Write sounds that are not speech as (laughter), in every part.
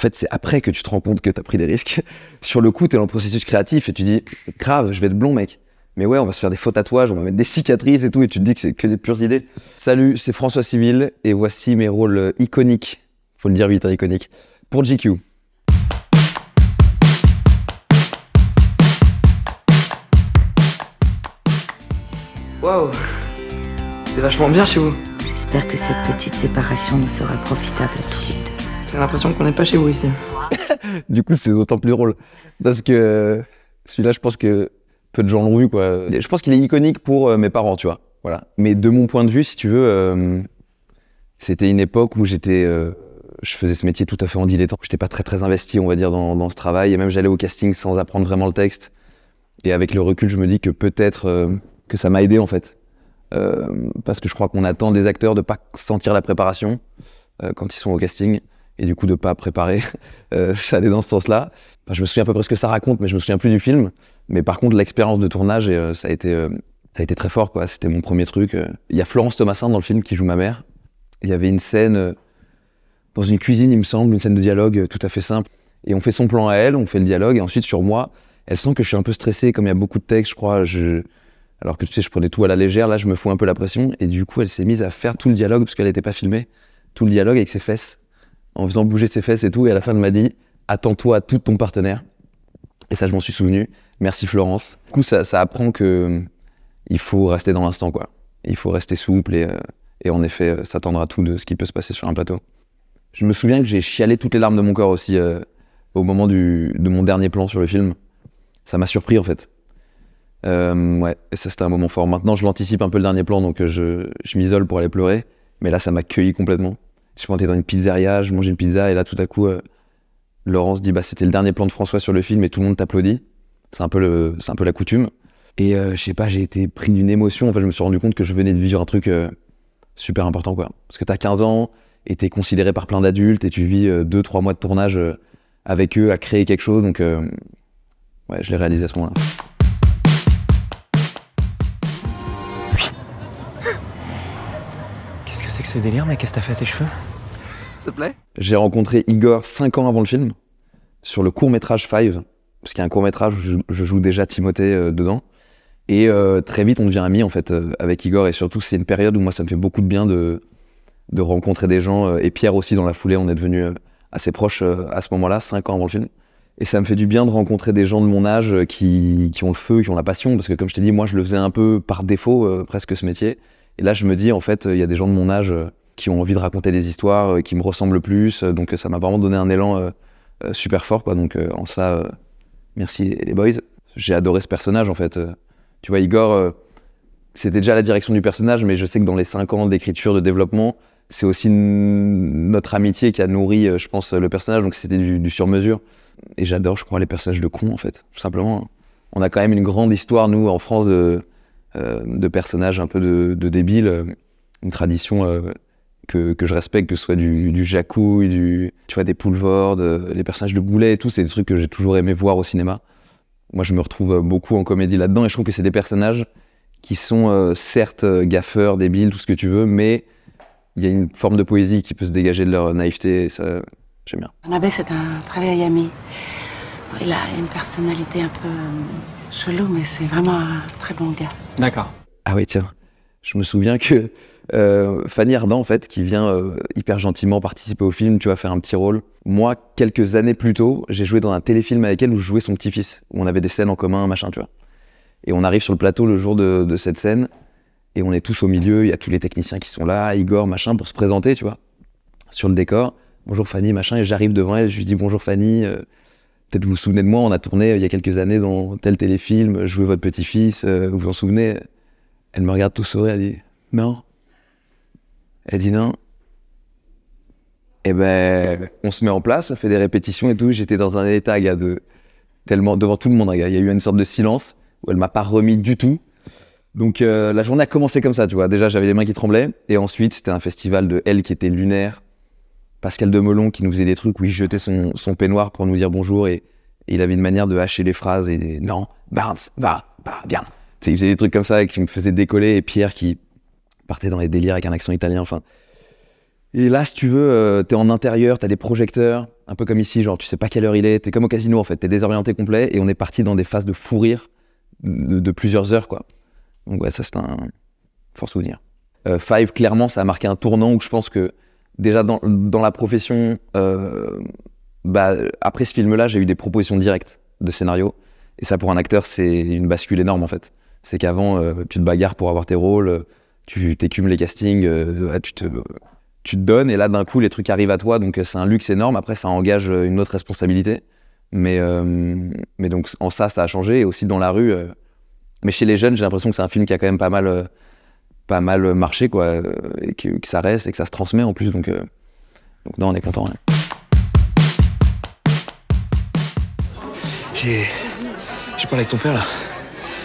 En fait, c'est après que tu te rends compte que tu as pris des risques. (laughs) Sur le coup, tu es dans le processus créatif et tu dis, grave, je vais être blond, mec. Mais ouais, on va se faire des faux tatouages, on va mettre des cicatrices et tout, et tu te dis que c'est que des pures idées. Salut, c'est François Civil, et voici mes rôles iconiques. Faut le dire vite, hein, iconique. Pour GQ. Waouh C'est vachement bien chez vous. J'espère que cette petite séparation nous sera profitable à tous j'ai l'impression qu'on n'est pas chez vous ici. (laughs) du coup, c'est autant plus drôle. Parce que celui-là, je pense que peu de gens l'ont vu, quoi. Je pense qu'il est iconique pour euh, mes parents, tu vois. Voilà. Mais de mon point de vue, si tu veux, euh, c'était une époque où j'étais. Euh, je faisais ce métier tout à fait en dilettant. n'étais pas très très investi, on va dire, dans, ce travail. Et même j'allais au casting sans apprendre vraiment le texte. Et avec le recul, je me dis que peut-être que ça m'a aidé en fait. parce que je crois qu'on attend des acteurs de ne pas sentir la préparation quand ils sont au casting et du coup de pas préparer. (laughs) Euh, ça allait dans ce sens-là. je me souviens à peu près ce que ça raconte, mais je me souviens plus du film. Mais par contre, l'expérience de tournage, euh, ça, a été, euh, ça a été très fort. quoi. C'était mon premier truc. Il y a Florence Thomasin dans le film qui joue ma mère. Il y avait une scène dans une cuisine, il me semble, une scène de dialogue tout à fait simple. Et on fait son plan à elle, on fait le dialogue, et ensuite sur moi, elle sent que je suis un peu stressé, comme il y a beaucoup de textes, je crois. Je... Alors que tu sais, je prenais tout à la légère, là, je me fous un peu la pression. Et du coup, elle s'est mise à faire tout le dialogue, parce qu'elle n'était pas filmée, tout le dialogue avec ses fesses en faisant bouger ses fesses et tout. Et à la fin, elle m'a dit Attends-toi à tout ton partenaire. Et ça, je m'en suis souvenu. Merci Florence. Du coup, ça, ça apprend que euh, il faut rester dans l'instant, quoi. Il faut rester souple et, euh, en effet euh, s'attendre à tout de ce qui peut se passer sur un plateau. Je me souviens que j'ai chialé toutes les larmes de mon corps aussi au moment de mon dernier plan sur le film. Ça m'a surpris en fait. ouais, et ça c'était un moment fort. Maintenant, je l'anticipe un peu le dernier plan, donc je, je m'isole pour aller pleurer. Mais là, ça m'a cueilli complètement. Je suis monté dans une pizzeria, je mangeais une pizza, et là, tout à coup, euh, Laurence dit bah, c'était le dernier plan de François sur le film, et tout le monde t'applaudit. C'est un, peu le, un peu la coutume. Et euh, je sais pas, j'ai été pris d'une émotion. En fait, je me suis rendu compte que je venais de vivre un truc euh, super important, quoi. Parce que t'as 15 ans, et t'es considéré par plein d'adultes, et tu vis 2-3 mois de tournage avec eux à créer quelque chose. Donc, ouais, je l'ai réalisé à ce moment-là. c'est ce délire, mais Qu'est-ce que t'as fait à tes cheveux Ça te plaît J'ai rencontré Igor 5 ans avant le film, sur le court-métrage Five, parce qu'il y a un court-métrage où je, joue déjà Timothée euh, dedans. Et euh, très vite, on devient amis, en fait, euh, avec Igor. Et surtout, c'est une période où moi, ça me fait beaucoup de bien de, de rencontrer des gens. et Pierre aussi, dans la foulée, on est devenu assez proches à ce moment-là, 5 ans avant le film. Et ça me fait du bien de rencontrer des gens de mon âge qui, ont le feu, qui ont la passion, parce que comme je t'ai dit, moi je le faisais un peu par défaut, presque ce métier. Et là, je me dis, en fait, il y a des gens de mon âge euh, qui ont envie de raconter des histoires euh, qui me ressemblent plus. Euh, donc, ça m'a vraiment donné un élan super fort. Quoi. Donc, en ça, merci les boys. J'ai adoré ce personnage, en fait. Tu vois, Igor, c'était déjà la direction du personnage, mais je sais que dans les cinq ans d'écriture, de développement, c'est aussi notre amitié qui a nourri, je pense, le personnage. Donc, c'était du, du sur-mesure. Et j'adore, je crois, les personnages de cons, en fait. Tout simplement. On a quand même une grande histoire, nous, en France, de euh, de personnages un peu de, débiles. Euh, une tradition euh, que, je respecte, que ce soit du, du jacouille, du, tu vois, des Poulvord, les personnages de Boulet et tout, c'est des trucs que j'ai toujours aimé voir au cinéma. Moi, je me retrouve beaucoup en comédie là-dedans et je trouve que c'est des personnages qui sont certes gaffeurs, débiles, tout ce que tu veux, mais il y a une forme de poésie qui peut se dégager de leur naïveté et ça, j'aime bien. Anabès c'est un très vieil ami. Il a une personnalité un peu chelou, mais c'est vraiment un très bon gars. D'accord. Ah oui, tiens. Je me souviens que euh, Fanny Ardant, en fait, qui vient euh, hyper gentiment participer au film, tu vois, faire un petit rôle. Moi, quelques années plus tôt, j'ai joué dans un téléfilm avec elle où je jouais son petit-fils, où on avait des scènes en commun, machin, tu vois. Et on arrive sur le plateau le jour de, cette scène, et on est tous au milieu, il y a tous les techniciens qui sont là, Igor, machin, pour se présenter, tu vois, sur le décor. Bonjour Fanny, machin, et j'arrive devant elle, je lui dis bonjour Fanny, euh, Peut-être vous vous souvenez de moi, on a tourné euh, il y a quelques années dans tel téléfilm, jouer votre petit-fils, euh, vous vous en souvenez Elle me regarde tout sourire, elle dit Non. Elle dit non. Et eh ben, on se met en place, on fait des répétitions et tout. J'étais dans un état, gars, de, tellement, devant tout le monde, hein, gars. Il y a eu une sorte de silence où elle m'a pas remis du tout. Donc euh, la journée a commencé comme ça, tu vois. Déjà, j'avais les mains qui tremblaient. Et ensuite, c'était un festival de Elle qui était lunaire. Pascal Demelon qui nous faisait des trucs où il jetait son, son peignoir pour nous dire bonjour et, il avait une manière de hacher les phrases et des, non, Barnes, va, va, bien. c'est il faisait des trucs comme ça et qui me faisait décoller et Pierre qui partait dans les délires avec un accent italien. Enfin, et là, si tu veux, euh, t'es en intérieur, t'as des projecteurs, un peu comme ici, genre tu sais pas quelle heure il est, t'es comme au casino en fait, t'es désorienté complet et on est parti dans des phases de fou rire de, plusieurs heures quoi. Donc ouais, ça c'est un fort souvenir. Euh, Five, clairement, ça a marqué un tournant où je pense que déjà dans, la profession, euh, bah, après ce film-là, j'ai eu des propositions directes de scénario. Et ça, pour un acteur, c'est une bascule énorme en fait. C'est qu'avant, euh, tu te bagarres pour avoir tes rôles, tu t'écumes les castings, euh, tu, te, donnes, et là, d'un coup, les trucs arrivent à toi. Donc, c'est un luxe énorme. Après, ça engage une autre responsabilité. Mais, mais donc, en ça, ça a changé. Et aussi dans la rue. mais chez les jeunes, j'ai l'impression que c'est un film qui a quand même pas mal pas mal marché, quoi, euh, et que, ça reste et que ça se transmet en plus. Donc, euh, donc non, on est content. J'ai. parlé avec ton père là.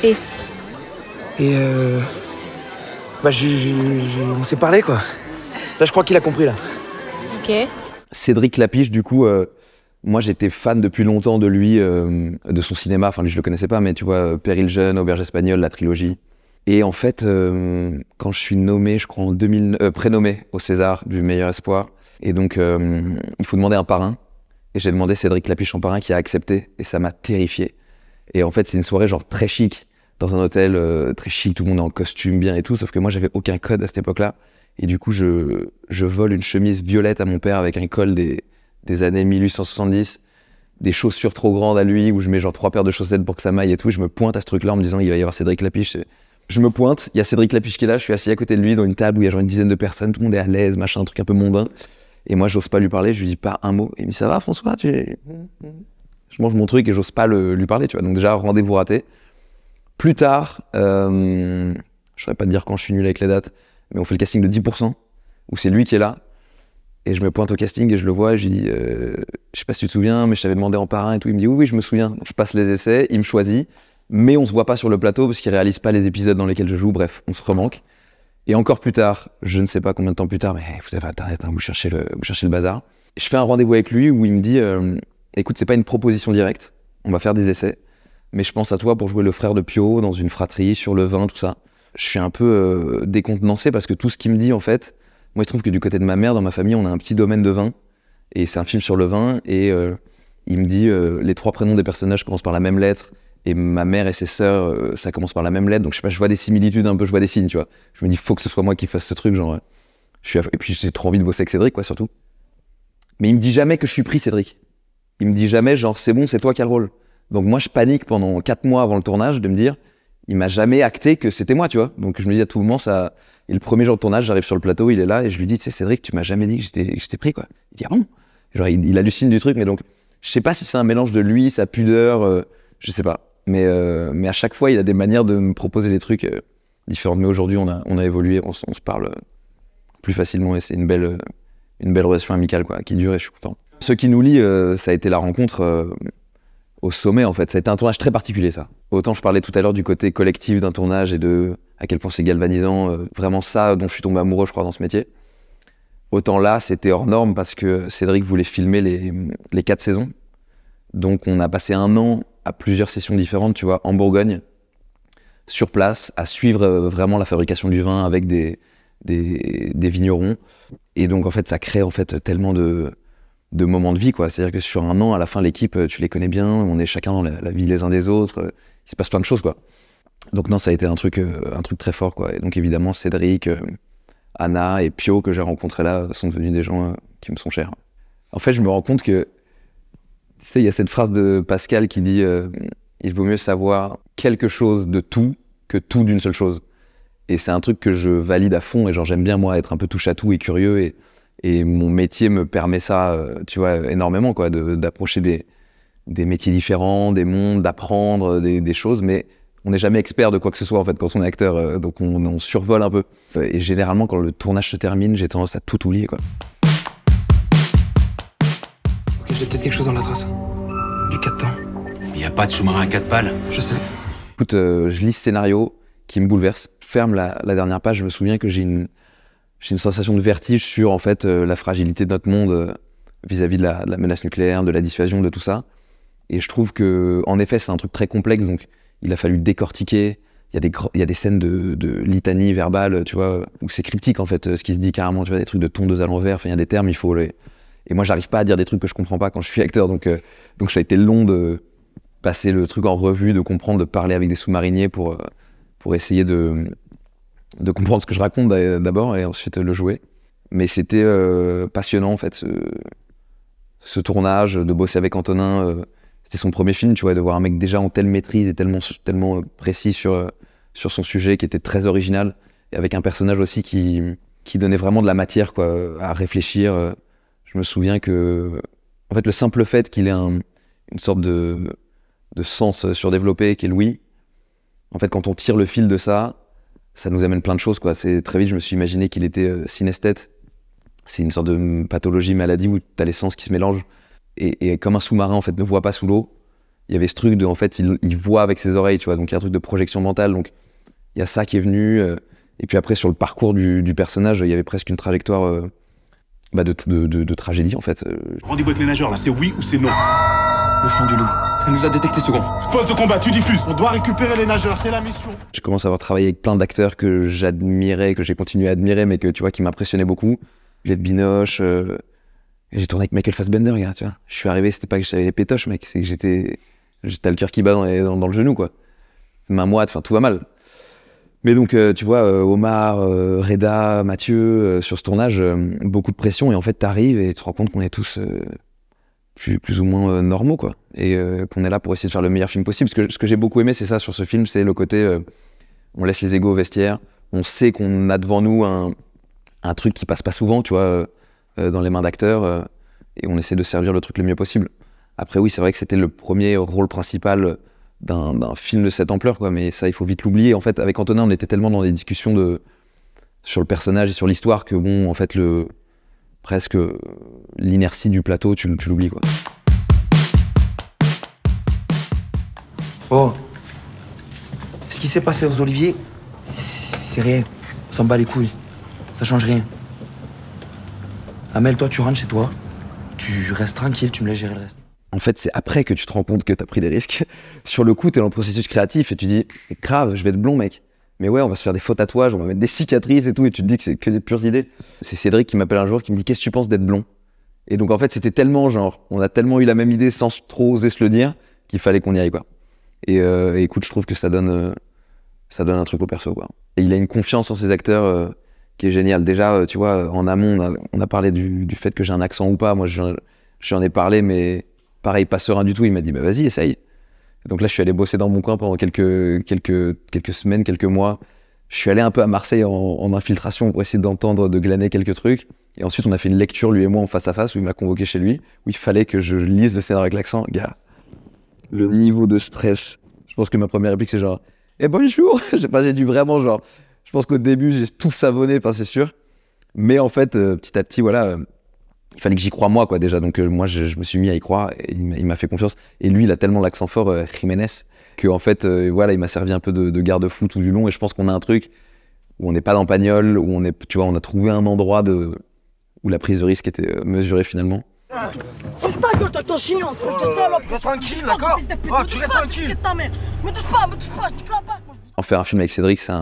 Et Et euh, Bah, j'ai on s'est parlé quoi. Là, je crois qu'il a compris là. Ok. Cédric Lapiche, du coup, moi j'étais fan depuis longtemps de lui, de son cinéma. Enfin, lui, je le connaissais pas, mais tu vois, Péril Jeune, Auberge Espagnole, la trilogie. Et en fait, euh, quand je suis nommé, je crois en 2000, euh, prénommé au César du meilleur espoir, et donc euh, il faut demander un parrain. Et j'ai demandé Cédric Lapiche en parrain qui a accepté, et ça m'a terrifié. Et en fait, c'est une soirée genre très chic, dans un hôtel très chic, tout le monde est en costume bien et tout, sauf que moi j'avais aucun code à cette époque-là. Et du coup, je, je vole une chemise violette à mon père avec un col des, des années 1870 des chaussures trop grandes à lui, où je mets genre trois paires de chaussettes pour que ça maille et tout. Et je me pointe à ce truc-là en me disant il va y avoir Cédric Lapiche je me pointe, il y a Cédric Lapiche qui est là, je suis assis à côté de lui dans une table où il y a genre une dizaine de personnes, tout le monde est à l'aise, machin, un truc un peu mondain. Et moi, j'ose pas lui parler, je lui dis pas un mot. Et il me dit Ça va, François tu... Je mange mon truc et j'ose pas lui parler, tu vois. Donc, déjà, rendez-vous raté. Plus tard, euh, je saurais pas te dire quand je suis nul avec les dates, mais on fait le casting de 10%, où c'est lui qui est là. Et je me pointe au casting et je le vois, et je dis euh, Je sais pas si tu te souviens, mais je t'avais demandé en parrain et tout. Il me dit Oui, oui, je me souviens. je passe les essais, il me choisit mais on se voit pas sur le plateau parce qu'il réalise pas les épisodes dans lesquels je joue. Bref, on se remanque. Et encore plus tard, je ne sais pas combien de temps plus tard, mais vous savez, internet, hein, vous cherchez le, le bazar. Je fais un rendez-vous avec lui où il me dit, euh, écoute, c'est pas une proposition directe, on va faire des essais, mais je pense à toi pour jouer le frère de Pio dans une fratrie sur le vin, tout ça. Je suis un peu euh, décontenancé parce que tout ce qu'il me dit, en fait, moi, il trouve que du côté de ma mère, dans ma famille, on a un petit domaine de vin et c'est un film sur le vin et euh, il me dit les trois prénoms des personnages commencent par la même lettre et ma mère et ses sœurs, euh, ça commence par la même lettre. Donc, je sais pas, je vois des similitudes un peu, je vois des signes, tu vois. Je me dis, faut que ce soit moi qui fasse ce truc, genre. Euh. Je suis et puis, j'ai trop envie de bosser avec Cédric, quoi, surtout. Mais il me dit jamais que je suis pris, Cédric. Il me dit jamais, genre, c'est bon, c'est toi qui as le rôle. Donc, moi, je panique pendant quatre mois avant le tournage de me dire, il m'a jamais acté que c'était moi, tu vois. Donc, je me dis à tout moment, ça. Et le premier jour de tournage, j'arrive sur le plateau, il est là, et je lui dis, tu sais, Cédric, tu m'as jamais dit que j'étais pris, quoi. Il dit, ah bon Genre, il, hallucine du truc, mais donc, je sais pas si c'est un mélange de lui, sa pudeur, euh, je sais pas. Mais, euh, mais à chaque fois, il a des manières de me proposer des trucs euh, différents. Mais aujourd'hui, on a, on a évolué, on, se parle euh, plus facilement et c'est une belle, une belle relation amicale quoi, qui dure et je suis content. Ce qui nous lie, ça a été la rencontre au sommet en fait. Ça a été un tournage très particulier ça. Autant je parlais tout à l'heure du côté collectif d'un tournage et de à quel point c'est galvanisant, vraiment ça dont je suis tombé amoureux je crois dans ce métier. Autant là, c'était hors norme parce que Cédric voulait filmer les, les, quatre saisons. Donc on a passé un an à plusieurs sessions différentes, tu vois, en Bourgogne, sur place, à suivre euh, vraiment la fabrication du vin avec des, des, vignerons. Et donc, en fait, ça crée en fait tellement de, de moments de vie, quoi. C'est-à-dire que sur un an, à la fin, l'équipe, euh, tu les connais bien, on est chacun dans la, vie les uns des autres, euh, il se passe plein de choses, quoi. Donc, non, ça a été un truc, un truc très fort, quoi. Et donc, évidemment, Cédric, Anna et Pio, que j'ai rencontrés là, sont devenus des gens qui me sont chers. En fait, je me rends compte que tu sais, il y a cette phrase de Pascal qui dit euh, mm. Il vaut mieux savoir quelque chose de tout que tout d'une seule chose. Et c'est un truc que je valide à fond. Et genre, j'aime bien, moi, être un peu touche à tout et curieux. Et, mon métier me permet ça, euh, tu vois, énormément, quoi, d'approcher des, métiers différents, des mondes, d'apprendre euh, des, choses. Mais on n'est jamais expert de quoi que ce soit, en fait, quand on est acteur. donc, on, on survole un peu. Et généralement, quand le tournage se termine, j'ai tendance à tout oublier, quoi. J'ai peut-être quelque chose dans la trace. Du 4 temps. Il n'y a pas de sous-marin à 4 pales. Je sais. Écoute, euh, je lis ce scénario qui me bouleverse. Je ferme la, dernière page, je me souviens que j'ai une, une sensation de vertige sur en fait euh, la fragilité de notre monde euh, vis-à-vis de, la menace nucléaire, de la dissuasion, de tout ça. Et je trouve que, en effet, c'est un truc très complexe, donc il a fallu décortiquer. Il y a des, il y a des scènes de, litanie verbale, tu vois, où c'est cryptique en fait, ce qui se dit carrément, tu vois, des trucs de tondeuse à l'envers, il y a des termes, il faut les, et moi, j'arrive pas à dire des trucs que je comprends pas quand je suis acteur. Donc, euh, donc ça a été long de passer le truc en revue, de comprendre, de parler avec des sous-mariniers pour, euh, pour essayer de, de comprendre ce que je raconte d'abord et ensuite le jouer. Mais c'était euh, passionnant, en fait, ce, tournage, de bosser avec Antonin. c'était son premier film, tu vois, de voir un mec déjà en telle maîtrise et tellement, tellement précis sur, sur son sujet, qui était très original, et avec un personnage aussi qui, donnait vraiment de la matière quoi, à réfléchir je me souviens que, en fait, le simple fait qu'il ait une sorte de, sens surdéveloppé qui est Louis, en fait, quand on tire le fil de ça, ça nous amène plein de choses. Quoi. Très vite, je me suis imaginé qu'il était euh, synesthète. C'est une sorte de pathologie, maladie où tu as les sens qui se mélangent. Et, comme un sous-marin, en fait, ne voit pas sous l'eau, il y avait ce truc de, en fait, il, voit avec ses oreilles, tu vois. Donc, il y a un truc de projection mentale. Donc, il y a ça qui est venu. Euh, et puis après, sur le parcours du, personnage, il y avait presque une trajectoire euh, bah, de, tragédie en fait. Euh. Rendez-vous avec les nageurs là, c'est oui ou c'est non Le chant du loup. Elle nous a détecté second. Poste de combat, tu diffuses. On doit récupérer les nageurs, c'est la mission. J'ai commence à avoir travaillé avec plein d'acteurs que j'admirais, que j'ai continué à admirer, mais que tu vois, qui m'impressionnaient beaucoup. de Binoche. Euh, j'ai tourné avec Michael Fassbender, tu vois. Je suis arrivé, c'était pas que j'avais les pétoches, mec, c'est que j'étais. J'étais le cœur qui bat dans, le genou, quoi. Ma moite, enfin, tout va mal. Mais donc, euh, tu vois, euh, Omar, euh, Reda, Mathieu, sur ce tournage, beaucoup de pression. Et en fait, t'arrives et tu te rends compte qu'on est tous plus, ou moins normaux, quoi. Et qu'on est là pour essayer de faire le meilleur film possible. ce que j'ai beaucoup aimé, c'est ça sur ce film, c'est le côté on laisse les égaux au vestiaire. On sait qu'on a devant nous un, un, truc qui passe pas souvent, tu vois, dans les mains d'acteurs. et on essaie de servir le truc le mieux possible. Après, oui, c'est vrai que c'était le premier rôle principal d'un film de cette ampleur, quoi. Mais ça, il faut vite l'oublier. En fait, avec Antonin, on était tellement dans des discussions de sur le personnage et sur l'histoire que bon, en fait, le presque l'inertie du plateau, tu, tu l'oublies, quoi. Oh, ce qui s'est passé aux Oliviers, c'est rien. On s'en bat les couilles. Ça change rien. Amel, toi, tu rentres chez toi. Tu restes tranquille, tu me laisses gérer le reste en fait, c'est après que tu te rends compte que tu as pris des risques. (laughs) Sur le coup, tu es dans le processus créatif et tu dis, grave, je vais être blond, mec. Mais ouais, on va se faire des faux tatouages, on va mettre des cicatrices et tout, et tu te dis que c'est que des pures idées. C'est Cédric qui m'appelle un jour, qui me dit, qu'est-ce que tu penses d'être blond Et donc, en fait, c'était tellement genre, on a tellement eu la même idée sans trop oser se le dire, qu'il fallait qu'on y aille, quoi. Et, euh, écoute, je trouve que ça donne, euh, ça donne un truc au perso, quoi. Et il a une confiance en ses acteurs. Euh, qui est géniale. Déjà, tu vois, en amont, on a, parlé du, du, fait que j'ai un accent ou pas. Moi, j'en ai parlé, mais Pareil, pas serein du tout, il m'a dit, bah vas-y, essaye. donc là, je suis allé bosser dans mon coin pendant quelques, quelques, quelques semaines, quelques mois. Je suis allé un peu à Marseille en, infiltration pour essayer d'entendre, de glaner quelques trucs. Et ensuite, on a fait une lecture, lui et moi, en face à face, où il m'a convoqué chez lui, où il fallait que je lise le scénario avec l'accent. Gars, le niveau de stress. Je pense que ma première réplique, c'est genre, eh bonjour (laughs) J'ai pas, dû vraiment, genre, je pense qu'au début, j'ai tout savonné, c'est sûr. Mais en fait, euh, petit à petit, voilà, euh, il fallait que j'y croie moi, quoi, déjà. Donc, euh, moi, je, me suis mis à y croire. il m'a fait confiance. Et lui, il a tellement l'accent fort, euh, Jiménez, que en fait, euh, voilà, il m'a servi un peu de, garde-fou tout du long. Et je pense qu'on a un truc où on n'est pas dans Pagnol, où on est, tu vois, on a trouvé un endroit de, où la prise de risque était mesurée finalement. En faire un film avec Cédric, c'est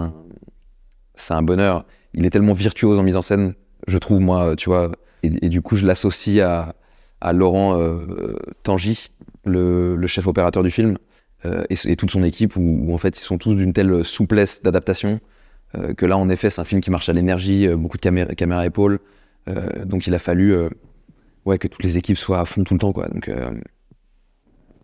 C'est un bonheur. Il est tellement virtuose en mise en scène, je trouve, moi, tu vois et, du coup, je l'associe à, Laurent euh, Tangy, le, chef opérateur du film, euh, et, toute son équipe, où, en fait, ils sont tous d'une telle souplesse d'adaptation euh, que là, en effet, c'est un film qui marche à l'énergie, beaucoup de caméras caméra épaules. donc, il a fallu ouais, que toutes les équipes soient à fond tout le temps. Quoi. Donc,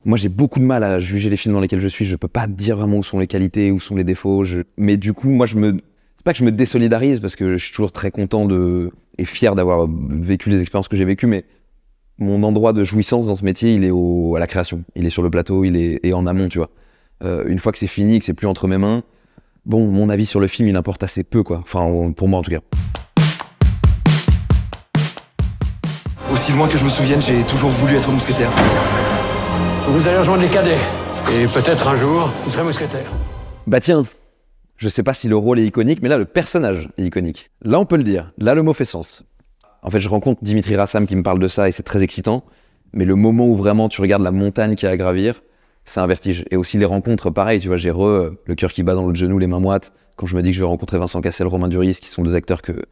moi, j'ai beaucoup de mal à juger les films dans lesquels je suis. Je peux pas dire vraiment où sont les qualités, où sont les défauts. Mais du coup, moi, je me. C'est pas que je me désolidarise parce que je suis toujours très content de, et fier d'avoir vécu les expériences que j'ai vécues, mais mon endroit de jouissance dans ce métier, il est au, à la création. Il est sur le plateau, il est en amont, tu vois. Euh, une fois que c'est fini, que c'est plus entre mes mains, bon, mon avis sur le film, il importe assez peu, quoi. Enfin, pour moi en tout cas. Aussi loin que je me souvienne, j'ai toujours voulu être mousquetaire. Vous allez rejoindre les cadets. Et peut-être un jour, vous serez mousquetaire. Bah tiens, je sais pas si le rôle est iconique, mais là, le personnage est iconique. Là, on peut le dire. Là, le mot fait sens. En fait, je rencontre Dimitri Rassam qui me parle de ça et c'est très excitant. Mais le moment où vraiment tu regardes la montagne qui a à gravir, c'est un vertige. Et aussi les rencontres, pareil, tu vois, j'ai re, euh, le cœur qui bat dans l'autre genou, les mains moites, quand je me dis que je vais rencontrer Vincent Cassel, Romain Duris, qui sont deux acteurs que,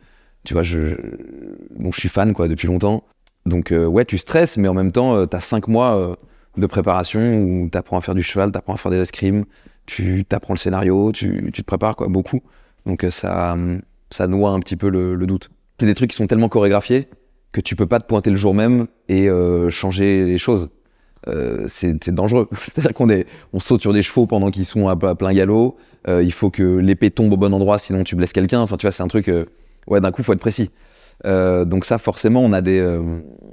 tu vois, je, je suis fan, quoi, depuis longtemps. Donc, euh, ouais, tu stresses, mais en même temps, euh, tu as cinq mois de préparation où apprends à faire du cheval, tu apprends à faire des escrimes, tu t'apprends le scénario, tu, te prépares quoi, beaucoup. Donc euh, ça, ça noie un petit peu le, doute. C'est des trucs qui sont tellement chorégraphiés que tu peux pas te pointer le jour même et euh, changer les choses. Euh, c'est dangereux. (laughs) C'est-à-dire qu'on on saute sur des chevaux pendant qu'ils sont à, plein galop. il faut que l'épée tombe au bon endroit, sinon tu blesses quelqu'un. Enfin, tu vois, c'est un truc. ouais, d'un coup, faut être précis. donc ça, forcément, on a des.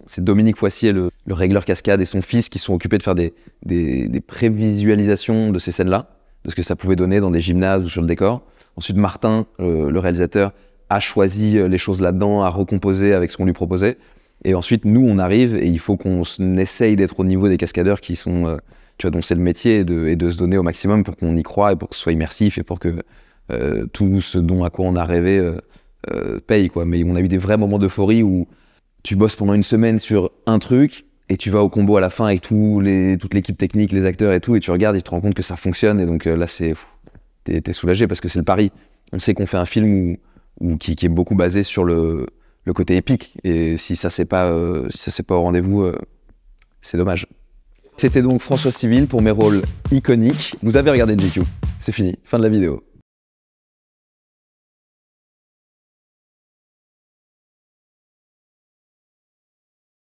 c'est Dominique Foissier, le, le, régleur cascade, et son fils qui sont occupés de faire des, des, des prévisualisations de ces scènes-là de ce que ça pouvait donner dans des gymnases ou sur le décor. Ensuite, Martin, euh, le, réalisateur, a choisi euh, les choses là-dedans, a recomposé avec ce qu'on lui proposait. Et ensuite, nous, on arrive et il faut qu'on essaye d'être au niveau des cascadeurs qui sont, euh, tu vois, dont c'est le métier et de, se donner au maximum pour qu'on y croit et pour que ce soit immersif et pour que tout ce dont à quoi on a rêvé paye, quoi. Mais on a eu des vrais moments d'euphorie où tu bosses pendant une semaine sur un truc et tu vas au combo à la fin avec toute l'équipe technique, les acteurs et tout, et tu regardes et tu te rends compte que ça fonctionne. Et donc euh, là, c'est t'es soulagé parce que c'est le pari. On sait qu'on fait un film qui, est beaucoup basé sur le, côté épique. Et si ça c'est pas euh, pas au rendez-vous, euh, c'est dommage. C'était donc François Civil pour mes rôles iconiques. Vous avez regardé GQ. C'est fini. Fin de la vidéo.